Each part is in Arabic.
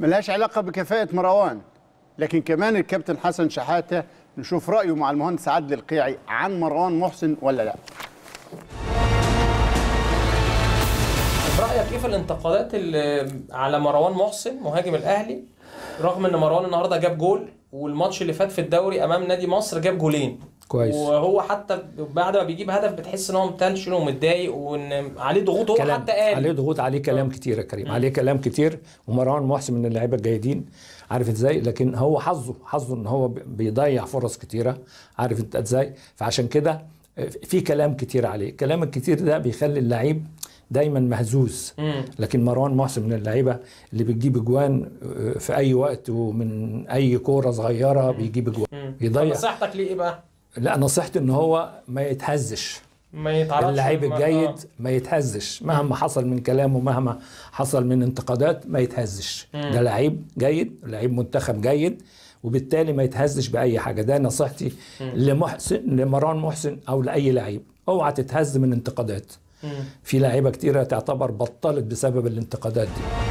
ملهاش علاقه بكفاءه مروان لكن كمان الكابتن حسن شحاته نشوف رايه مع المهندس عدل القيعي عن مروان محسن ولا لا رايك ايه في الانتقادات اللي على مروان محسن مهاجم الاهلي رغم ان مروان النهارده جاب جول والماتش اللي فات في الدوري امام نادي مصر جاب جولين كويس وهو حتى بعد ما بيجيب هدف بتحس ان هو متنشن ومتضايق وان عليه ضغوط هو كلام. حتى قال عليه ضغوط عليه كلام آه. كتير يا كريم عليه كلام كتير ومروان محسن من اللعيبه الجيدين عارف ازاي لكن هو حظه حظه ان هو بيضيع فرص كتيره عارف انت ازاي فعشان كده آه، في كلام كتير عليه الكلام الكتير ده بيخلي اللعيب دايما مهزوز لكن مروان محسن من اللعيبه اللي بتجيب اجوان آه، في اي وقت ومن اي كوره صغيره بيجيب اجوان يضيع نصيحتك ليه بقى لا نصيحتي ان هو ما يتهزش ما يتعرفش اللعيب الجيد آه. ما يتهزش مهما حصل من كلامه مهما حصل من انتقادات ما يتهزش مم. ده لعيب جيد لعيب منتخب جيد وبالتالي ما يتهزش باي حاجه ده نصيحتي مم. لمحسن لمروان محسن او لاي لعيب اوعى تتهز من انتقادات مم. في لعيبه كتيره تعتبر بطلت بسبب الانتقادات دي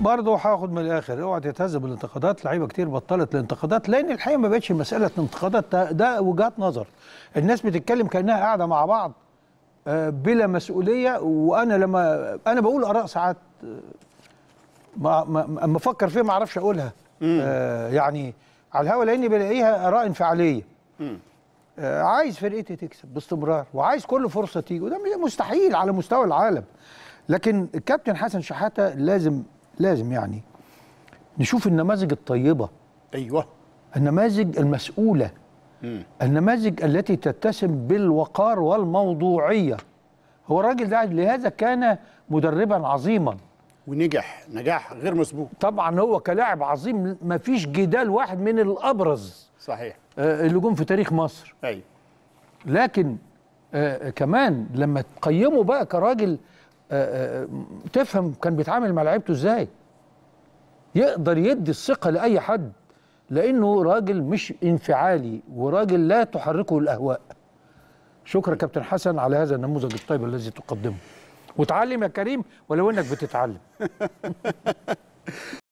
برضه هاخد من الاخر اوعى تتهز بالانتقادات لعيبه كتير بطلت الانتقادات لان الحقيقه ما بقتش مساله انتقادات ده, وجهات نظر الناس بتتكلم كانها قاعده مع بعض آه، بلا مسؤوليه وانا لما انا بقول اراء ساعات آه، ما اما افكر فيها ما اعرفش اقولها آه، يعني على الهوا لاني بلاقيها اراء انفعاليه عايز فرقتي تكسب باستمرار وعايز كل فرصه تيجي وده مستحيل على مستوى العالم لكن الكابتن حسن شحاته لازم لازم يعني نشوف النماذج الطيبه ايوه النماذج المسؤوله مم. النماذج التي تتسم بالوقار والموضوعيه هو الراجل ده لهذا كان مدربا عظيما ونجح نجاح غير مسبوق طبعا هو كلاعب عظيم ما فيش جدال واحد من الابرز صحيح آه، اللي جم في تاريخ مصر ايوه لكن آه كمان لما تقيمه بقى كراجل آه، آه، آه، تفهم كان بيتعامل مع لعيبته ازاي يقدر يدي الثقه لاي حد لانه راجل مش انفعالي وراجل لا تحركه الاهواء شكرا كابتن حسن على هذا النموذج الطيب الذي تقدمه وتعلم يا كريم ولو انك بتتعلم